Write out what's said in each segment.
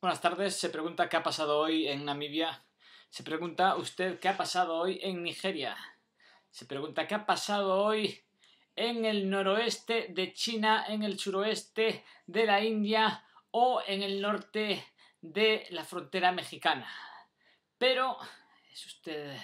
Buenas tardes, se pregunta qué ha pasado hoy en Namibia. Se pregunta usted qué ha pasado hoy en Nigeria. Se pregunta qué ha pasado hoy en el noroeste de China, en el suroeste de la India o en el norte de la frontera mexicana. Pero es usted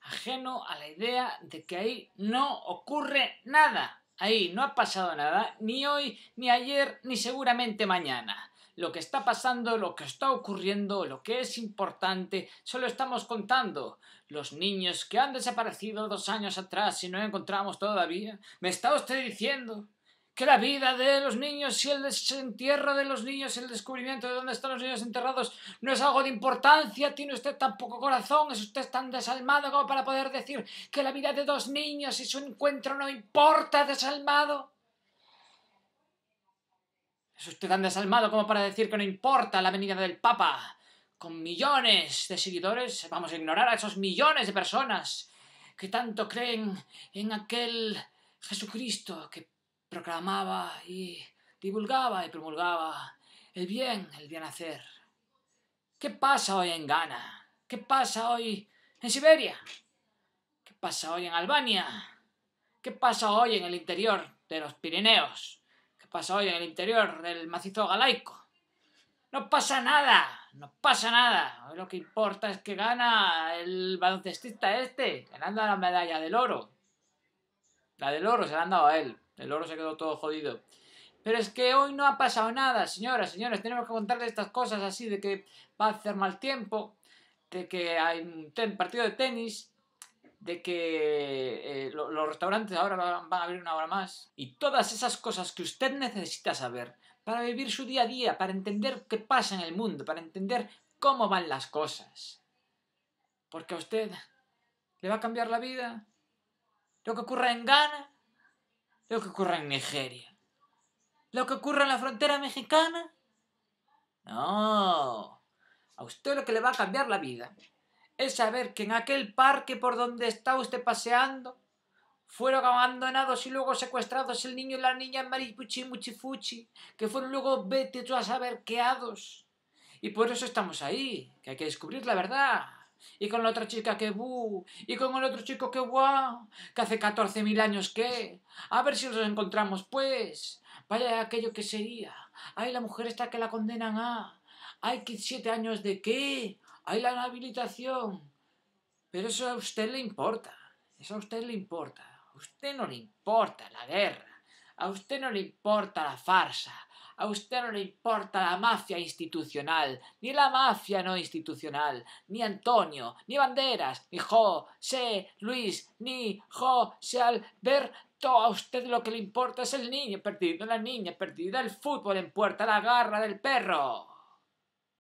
ajeno a la idea de que ahí no ocurre nada. Ahí no ha pasado nada, ni hoy, ni ayer, ni seguramente mañana lo que está pasando, lo que está ocurriendo, lo que es importante, solo estamos contando. Los niños que han desaparecido dos años atrás y no encontramos todavía, ¿me está usted diciendo? que la vida de los niños y el desentierro de los niños y el descubrimiento de dónde están los niños enterrados no es algo de importancia, tiene usted tan poco corazón, es usted tan desalmado como para poder decir que la vida de dos niños y su encuentro no importa, desalmado. Es usted tan desalmado como para decir que no importa la venida del Papa. Con millones de seguidores vamos a ignorar a esos millones de personas que tanto creen en aquel Jesucristo que proclamaba y divulgaba y promulgaba el bien, el bien hacer. ¿Qué pasa hoy en Ghana? ¿Qué pasa hoy en Siberia? ¿Qué pasa hoy en Albania? ¿Qué pasa hoy en el interior de los Pirineos? pasa hoy en el interior del macizo galaico. No pasa nada, no pasa nada. lo que importa es que gana el baloncestista este. ganando la medalla del oro. La del oro se la han dado a él. El oro se quedó todo jodido. Pero es que hoy no ha pasado nada, señoras, señores. Tenemos que contarle estas cosas así de que va a hacer mal tiempo, de que hay un partido de tenis, de que eh, los restaurantes ahora van a abrir una hora más. Y todas esas cosas que usted necesita saber para vivir su día a día, para entender qué pasa en el mundo, para entender cómo van las cosas. Porque a usted le va a cambiar la vida lo que ocurra en Ghana, lo que ocurra en Nigeria, lo que ocurra en la frontera mexicana. No, a usted lo que le va a cambiar la vida es saber que en aquel parque por donde está usted paseando fueron abandonados y luego secuestrados el niño y la niña en Maripuchi Muchifuchi, que fueron luego vete a saber queados. Y por eso estamos ahí, que hay que descubrir la verdad. Y con la otra chica que bu, y con el otro chico que gua que hace catorce mil años que. A ver si los encontramos, pues. Vaya aquello que sería. Ay, la mujer está que la condenan a. hay siete años de qué. Hay la habilitación, Pero eso a usted le importa. Eso a usted le importa. A usted no le importa la guerra. A usted no le importa la farsa. A usted no le importa la mafia institucional, ni la mafia no institucional, ni Antonio, ni Banderas, ni José Luis, ni José Alberto. A usted lo que le importa es el niño perdido, la niña perdida, el fútbol en puerta, la garra del perro.